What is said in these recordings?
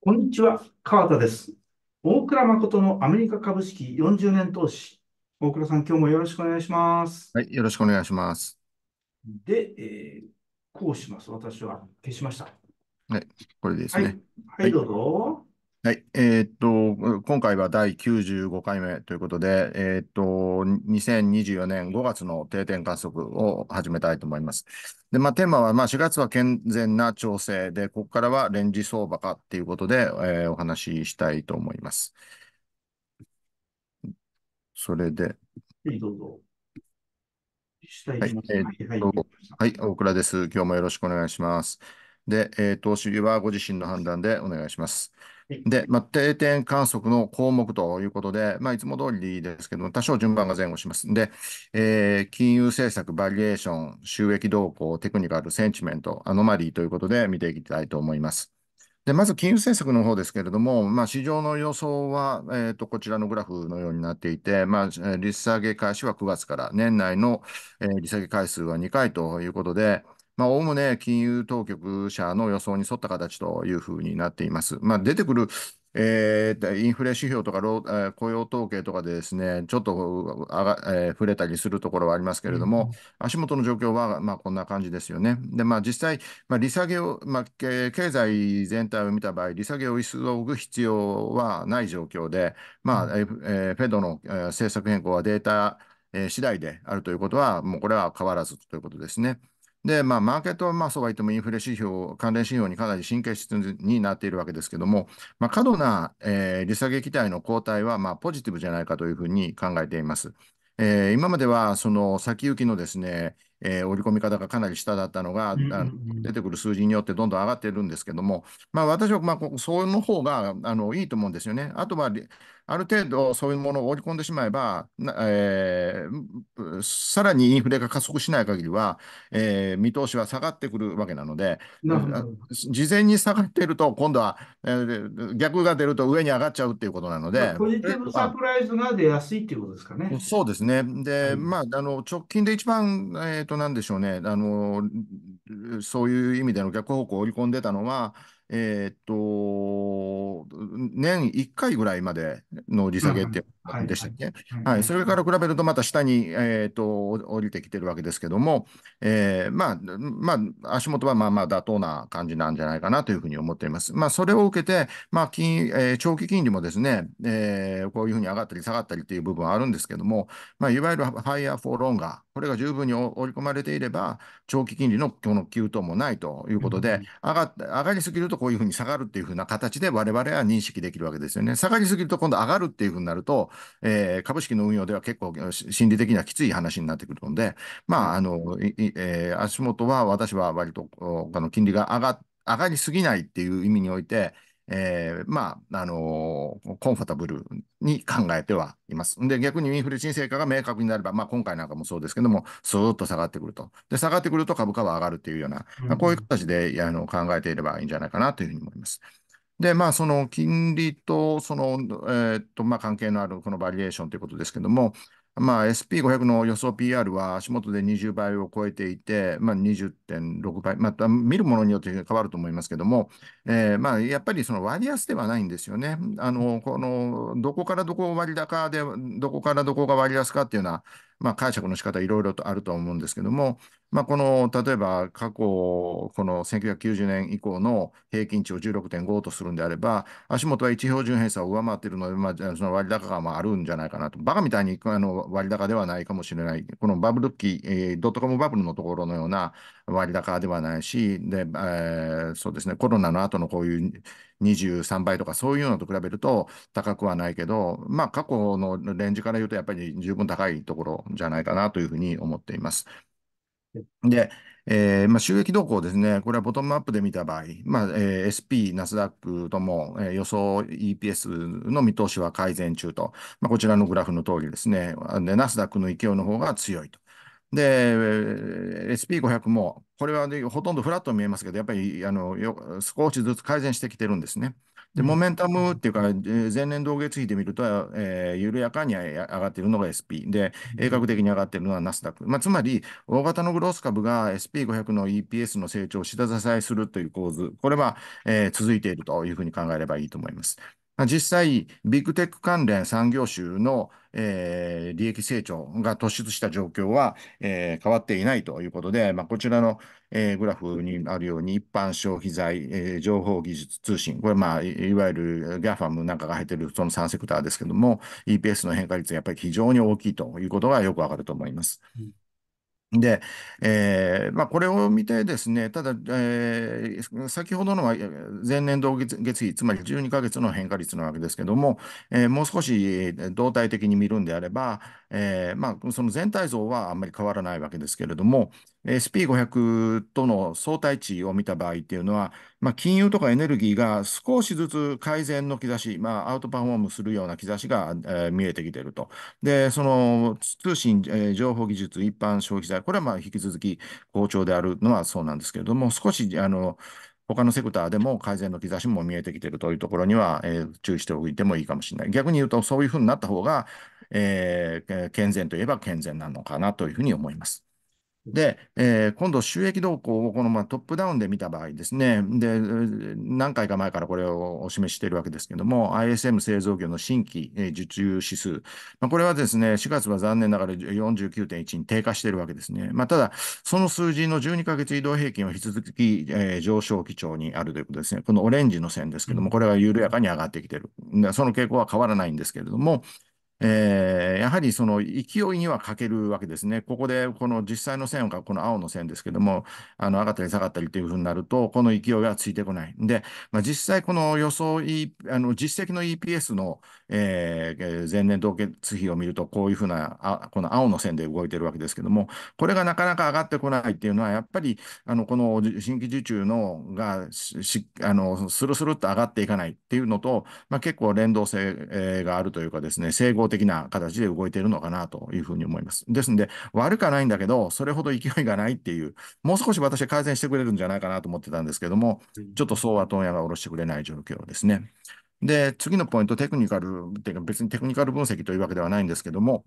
こんにちは、川田です。大倉誠のアメリカ株式40年投資。大倉さん、今日もよろしくお願いします。はい、よろしくお願いします。で、えーこうします。私は消しました。はい、これですね。はい、はいどうぞ。はい。えーっと、今回は第95回目ということで、えーっと、2024年5月の定点観測を始めたいと思います。で、まあ、テーマは、まあ、4月は健全な調整で、ここからはレンジ相場かっていうことで、えーお話ししたいと思います。それで、はい、はいどうぞはい、大倉です。今日もよろしくお願いします。で、えー投資はご自身の判断でお願いします。で、まあ、定点観測の項目ということで、まあ、いつも通りですけども、多少順番が前後します。で、えー、金融政策、バリエーション、収益動向、テクニカル、センチメント、アノマリーということで見ていきたいと思います。で、まず金融政策の方ですけれども、まあ、市場の予想は、えーと、こちらのグラフのようになっていて、まあ、利下げ開始は9月から、年内の、えー、利下げ回数は2回ということで、まあ、おおむね金融当局者の予想に沿った形というふうになっています。まあ、出てくる、えー、インフレ指標とか、えー、雇用統計とかでですね、ちょっとあが、えー、触れたりするところはありますけれども、うん、足元の状況は、まあ、こんな感じですよね。で、まあ、実際、まあ、利下げを、まあ、経済全体を見た場合、利下げを急ぐ必要はない状況で、まあ、うん、えー、フェドの、えー、政策変更はデータ、えー、次第であるということは、もうこれは変わらずということですね。で、まあ、マーケットはまあそうは言ってもインフレ指標、関連指標にかなり神経質になっているわけですけども、まあ、過度な、えー、利下げ期待の後退はまあポジティブじゃないかというふうに考えています。えー、今まではその先行きのですね、えー、織り込み方がかなり下だったのが、出てくる数字によってどんどん上がってるんですけども、まあ、私はまあその方があのいいと思うんですよね。あとはある程度そういうものを織り込んでしまえば、えー、さらにインフレが加速しない限りは、えー、見通しは下がってくるわけなので、事前に下がっていると、今度は、えー、逆が出ると上に上がっちゃうっていうことなので。ポジティブサプライズが出やすいっていうことですかね。そうですね。で、まあ、あの直近で一番、えっ、ー、と、なんでしょうねあの、そういう意味での逆方向を織り込んでたのは、えー、っと、年1回ぐらいまでの利下げってでしたっけ、はいそれから比べるとまた下に、えーと、降りてきてるわけですけども、えー、まあ、まあ、足元はまあまあ妥当な感じなんじゃないかなというふうに思っています。まあ、それを受けて、まあ金えー、長期金利もですね、えー、こういうふうに上がったり下がったりという部分はあるんですけども、まあ、いわゆるファイヤーフォーロンガー、これが十分に織り込まれていれば、長期金利の今日の急騰もないということで、上が上がりすぎるとこういうふうに下がるっていうふうな形で、我々は認識できるわけですよね。下がりすぎると今度上がるっていうふうになると、えー、株式の運用では結構心理的にはきつい話になってくるので、まあ、あの、えー、足元は私は割と、あの、金利が上が、上がりすぎないっていう意味において、えー、まあ、あのー、コンファタブルに考えてはいます。で、逆にインフレ沈静化が明確になれば、まあ、今回なんかもそうですけども、そーと下がってくると。で、下がってくると株価は上がるというような、まこういう形であの考えていればいいんじゃないかなというふうに思います。で、まあ、その金利と、その、えー、っと、まあ、関係のあるこのバリエーションということですけども、まあ、SP500 の予想 PR は足元で20倍を超えていて、まあ、20.6倍、また見るものによって変わると思いますけども、えー、まあ、やっぱりその割安ではないんですよね。あの、この、どこからどこ割高で、どこからどこが割安かっていうのは、まあ、解釈の仕方いろいろとあると思うんですけども、まあ、この例えば過去この1990年以降の平均値を16.5とするんであれば足元は1標準偏差を上回っているので、まあ、その割高がもああるんじゃないかなとバカみたいにあの割高ではないかもしれないこのバブル期、えー、ドットコムバブルのところのような割高ではないし、で、えー、そうですね、コロナの後のこういう23倍とかそういうのと比べると高くはないけど、まあ過去のレンジから言うとやっぱり十分高いところじゃないかなというふうに思っています。で、えーまあ、収益動向ですね、これはボトムアップで見た場合、まあえー、SP、ナスダックとも、えー、予想 EPS の見通しは改善中と、まあ、こちらのグラフの通りですね、でナスダックの勢いの方が強いと。で、SP500 も、これはほとんどフラット見えますけど、やっぱりあのよ少しずつ改善してきてるんですね。で、モメンタムっていうか、前年同月比で見ると、えー、緩やかに上がっているのが SP で、鋭角的に上がっているのはナスダック。まあ、つまり、大型のグロース株が SP500 の EPS の成長を下支えするという構図、これは、えー、続いているというふうに考えればいいと思います。実際、ビッグテック関連産業種の、えー、利益成長が突出した状況は、えー、変わっていないということで、まあ、こちらの、えー、グラフにあるように、一般消費財、えー、情報技術通信、これ、まあ、いわゆる GAFAM なんかが入っているその3セクターですけども、EPS の変化率がやっぱり非常に大きいということがよくわかると思います。うんで、えーまあ、これを見てですね、ただ、えー、先ほどのは前年同月比、つまり12ヶ月の変化率なわけですけども、えー、もう少し動態的に見るんであれば、えーまあ、その全体像はあんまり変わらないわけですけれども、SP500 との相対値を見た場合っていうのは、まあ、金融とかエネルギーが少しずつ改善の兆し、まあ、アウトパフォームするような兆しが、えー、見えてきていると。で、その通信、えー、情報技術、一般消費財、これはまあ引き続き好調であるのはそうなんですけれども、少し、あの、他のセクターでも改善の兆しも見えてきているというところには、えー、注意しておいてもいいかもしれない。逆に言うと、そういうふうになった方が、えー、健全といえば健全なのかなというふうに思います。で、えー、今度、収益動向をこのまあトップダウンで見た場合ですね、で、何回か前からこれをお示ししているわけですけれども、ISM 製造業の新規、え受注指数、まあ、これはですね、4月は残念ながら49.1に低下しているわけですね。まあ、ただ、その数字の12ヶ月移動平均は引き続き、えー、上昇基調にあるということですね。このオレンジの線ですけれども、これは緩やかに上がってきている。その傾向は変わらないんですけれども、えー、やはりその勢いには欠けるわけですね。ここでこの実際の線がこの青の線ですけども、あの上がったり下がったりというふうになると、この勢いはついてこない。で、まあ、実際この予想、e、あの実績の EPS の、えー、前年同月比を見ると、こういうふうなあ、この青の線で動いてるわけですけども、これがなかなか上がってこないっていうのは、やっぱりあのこの新規受注のがしあのスルスルっと上がっていかないっていうのと、まあ、結構連動性があるというかですね、整合的な形で動いているのかなというふうに思います。ですので、悪くはないんだけど、それほど勢いがないっていう、もう少し私は改善してくれるんじゃないかなと思ってたんですけども、ちょっとそうは問屋が下ろしてくれない状況ですね。で、次のポイント、テクニカルっていうか、別にテクニカル分析というわけではないんですけども、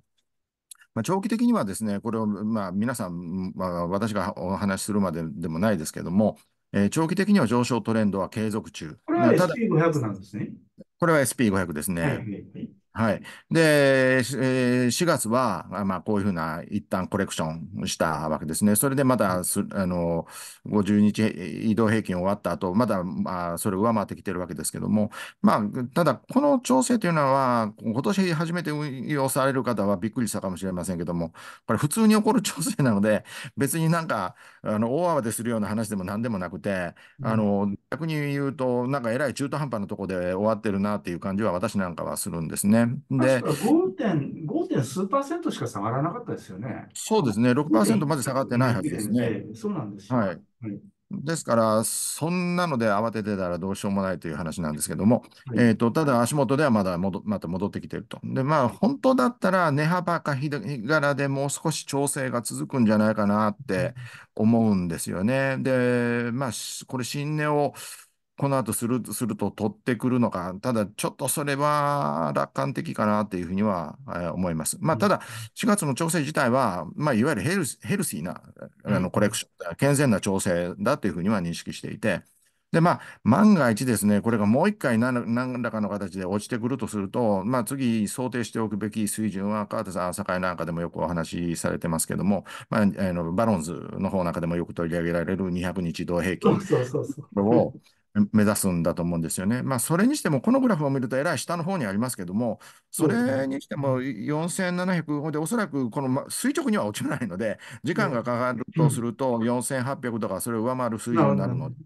まあ、長期的にはですね、これを、まあ、皆さん、まあ、私がお話しするまででもないですけども、えー、長期的には上昇トレンドは継続中。これは SP500 なんですね。これは SP500 ですね。はいはいはいはい。で、え4月は、まあ、こういうふうな、一旦コレクションしたわけですね。それでまだす、あの、50日移動平均終わった後、まだ、まあ、それを上回ってきてるわけですけども、まあ、ただ、この調整というのは、今年初めて運用される方はびっくりしたかもしれませんけども、これ普通に起こる調整なので、別になんか、あの、大慌てするような話でも何でもなくて、あの、逆に言うと、なんかえらい中途半端なところで終わってるなっていう感じは私なんかはするんですね。ね。で、5. 点、5点数パーセントしか下がらなかったですよね。そうですね、6%まで下がってないはずですね。そうなんですはい。はい、ですから、そんなので慌ててたらどうしようもないという話なんですけども、はい、えーと、とただ足元ではまだ戻また戻ってきてると。で、まあ、本当だったら値幅か日柄でもう少し調整が続くんじゃないかなって思うんですよね。で、まあ、これ、新値をこの後するすると取ってくるのか、ただちょっとそれは楽観的かなというふうには、思います。まあ、ただ、4月の調整自体は、まあ、いわゆるヘルヘルシーなあのコレクション、健全な調整だというふうには認識していて、で、まあ、万が一ですね、これがもう一回何らかの形で落ちてくるとすると、まあ、次想定しておくべき水準は、川田さん、朝会なんかでもよくお話しされてますけども、まあ、あのバロンズの方なんかでもよく取り上げられる200日同平均を、そうそうそう目指すんだと思うんですよね。まあ、それにしても、このグラフを見ると、えらい下の方にありますけども、それにしても4700で、おそらくこの垂直には落ちないので、時間がかかるとすると、4800とかそれを上回る水準になるので、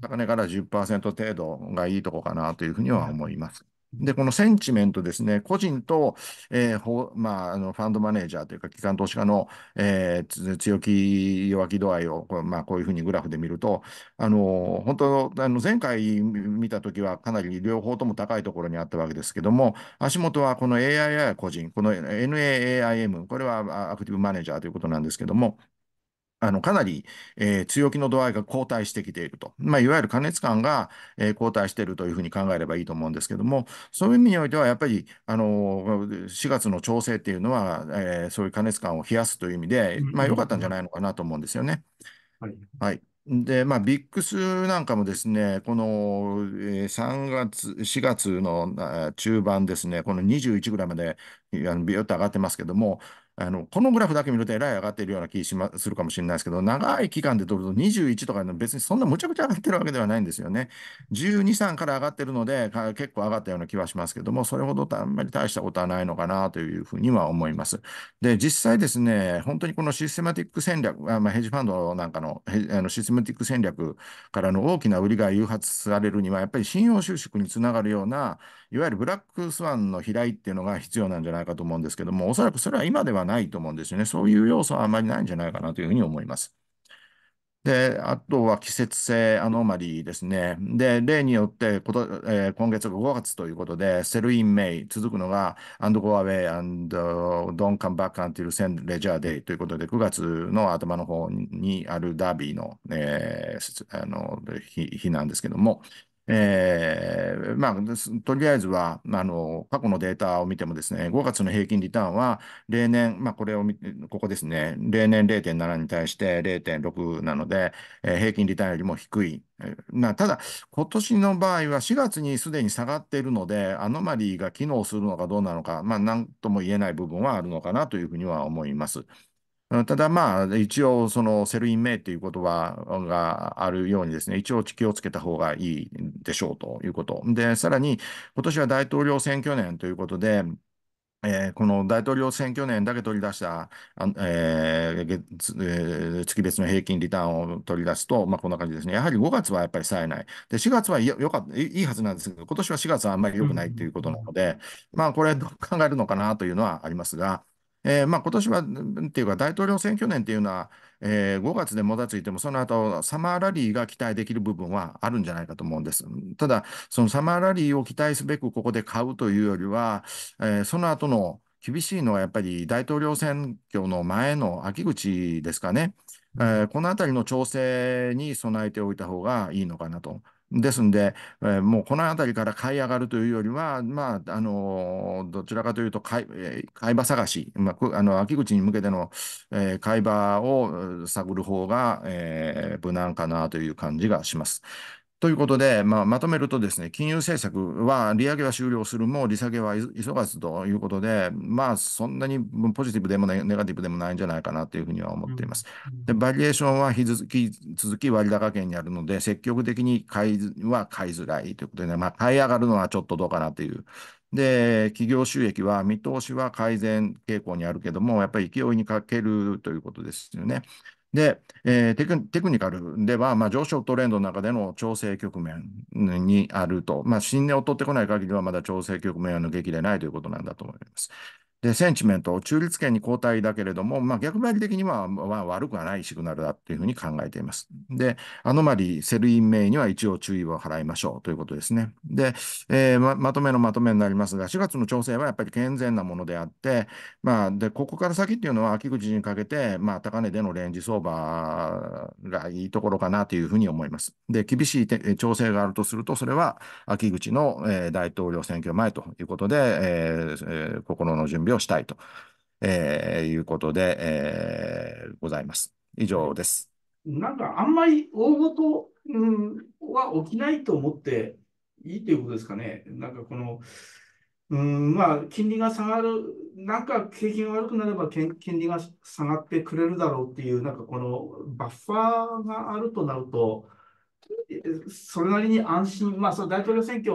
高値から10%程度がいいとこかなというふうには思います。で、このセンチメントですね、個人と、えーまあ、あのファンドマネージャーというか、機関投資家の、えー、強気、弱気度合いを、まあ、こういうふうにグラフで見ると、あの本当、あの前回見たときは、かなり両方とも高いところにあったわけですけども、足元はこの AII 個人、この NAAIM、これはアクティブマネージャーということなんですけども、あの、かなり、えー、強気の度合いが後退してきていると。まあ、いわゆる過熱感が、えー、後退しているというふうに考えればいいと思うんですけども、そういう意味においては、やっぱり、あの、4月の調整っていうのは、えー、そういう過熱感を冷やすという意味で、まあ、良かったんじゃないのかなと思うんですよね。はい。で、まあ、ビックスなんかもですね、この3月、4月の中盤ですね、この21ぐらいまでビヨっと上がってますけども、あの、このグラフだけ見るとえらい上がっているような気しまするかもしれないですけど、長い期間で取ると21とか別にそんなむちゃくちゃ上がってるわけではないんですよね。12、3から上がってるので、結構上がったような気はしますけども、それほどあんまり大したことはないのかなというふうには思います。で、実際ですね、本当にこのシステマティック戦略、あまあ、ヘッジファンドなんかのあのシステマティック戦略からの大きな売りが誘発されるには、やっぱり信用収縮につながるような、いわゆるブラックスワンの飛来っていうのが必要なんじゃないかと思うんですけども、おそらくそれは今ではないないと思うんですよね。そういう要素はあまりないんじゃないかなというふうに思います。で、あとは季節性アノマリーですね。で、例によってこと、えー、今月が5月ということで、セルイン・メイ、続くのが、アンド・ゴアウェイ、アンド・ドン・カン・バック・アンティル・セン・レジャー・デイということで、9月の頭の方にあるダービーの、えー、あの日なんですけども、えー、まあ、とりあえずは、あの、過去のデータを見てもですね、5月の平均リターンは、例年、まあ、これをここですね、例年0.7に対して0.6なので、えー、平均リターンよりも低い。ただ、今年の場合は4月にすでに下がっているので、アノマリーが機能するのかどうなのか、まあ、なんとも言えない部分はあるのかなというふうには思います。ただ、まあ、一応、そのセルイン名という言葉があるようにですね、一応気をつけた方がいいでしょうということ。で、さらに、今年は大統領選挙年ということで、えー、この大統領選挙年だけ取り出した、えー、月別の平均リターンを取り出すと、まあ、こんな感じですね。やはり5月はやっぱり冴えない。で、4月はよかったいいはずなんですけど、今年は4月はあんまり良くないということなので、まあ、これ、どう考えるのかなというのはありますが、えー、まあ、今年は、っていうか、大統領選挙年っていうのは、えー、5月でもたついても、その後、サマーラリーが期待できる部分はあるんじゃないかと思うんです。ただ、そのサマーラリーを期待すべくここで買うというよりは、えー、その後の厳しいのはやっぱり大統領選挙の前の秋口ですかね。えー、このあたりの調整に備えておいた方がいいのかなと。ですんで、えー、もうこの辺りから買い上がるというよりは、まあ、あのー、どちらかというと買い、え買い場探し、まあ、あの秋口に向けての、えー、買い場を探る方が、えー、無難かなという感じがします。ということで、まあ、まとめるとですね、金融政策は利上げは終了するも、利下げは急がずということで、まあ、そんなにポジティブでもネガティブでもないんじゃないかなというふうには思っています。で、バリエーションは引き続き続き割高圏にあるので、積極的に買いは買いづらいということで、ね、まあ、買い上がるのはちょっとどうかなという。で、企業収益は見通しは改善傾向にあるけども、やっぱり勢いに欠けるということですよね。で、えー、テク、テクニカルでは、まあ、上昇トレンドの中での調整局面にあると、まあ、新値を取ってこない限りは、まだ調整局面は抜けきれないということなんだと思います。で、センチメント、中立圏に交代だけれども、まあ、逆回り的には、まあ、悪くはないシグナルだというふうに考えています。で、アノマリー、セルイン名には一応注意を払いましょうということですね。で、えー、ま、まとめのまとめになりますが、4月の調整はやっぱり健全なものであって、まあ、で、ここから先っていうのは秋口にかけて、まあ、高値でのレンジ相場がいいところかなというふうに思います。で、厳しい調整があるとすると、それは秋口の、えー、大統領選挙前ということで、えーえー、心の準備をしたいと、えー、いうことで、えー、ございます。以上です。なんかあんまり大ごと、うん、は起きないと思っていいということですかね。なんかこの、うん、まあ、金利が下がる、なんか景気が悪くなれば金利が下がってくれるだろうっていう、なんかこのバッファーがあるとなると、それなりに安心、まあ、その大統領選挙、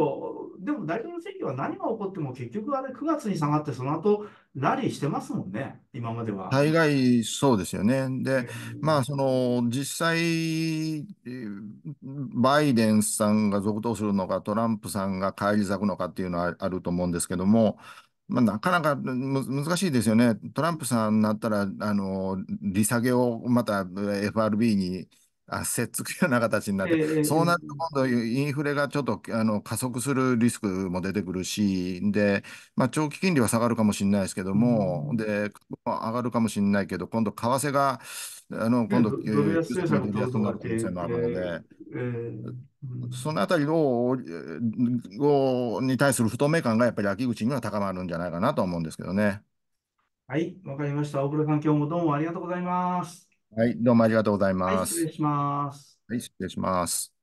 でも大統領選挙は何が起こっても結局あれ9月に下がって、その後ラリーしてますもんね、今までは。大概そうですよね。で、まあ、その実際、バイデンさんが続投するのか、トランプさんが返り咲くのかっていうのはあると思うんですけども、まあ、なかなか難しいですよね。トランプさんになったら、あの利下げをまた FRB に。あ節約ような形になって、えー、そうなると今度インフレがちょっとあの加速するリスクも出てくるし、で、まあ、長期金利は下がるかもしれないですけども、うん、で、上がるかもしれないけど、今度為替が、あの今度、ドル安政策になる可能性もあるので、えーそのあたりをに対する不透明感がやっぱり秋口には高まるんじゃないかなと思うんですけどね。はい、わかりました。大倉さん、今日もどうもありがとうございます。はい、どうもありがとうございます。はい、失礼します。はい、失礼します。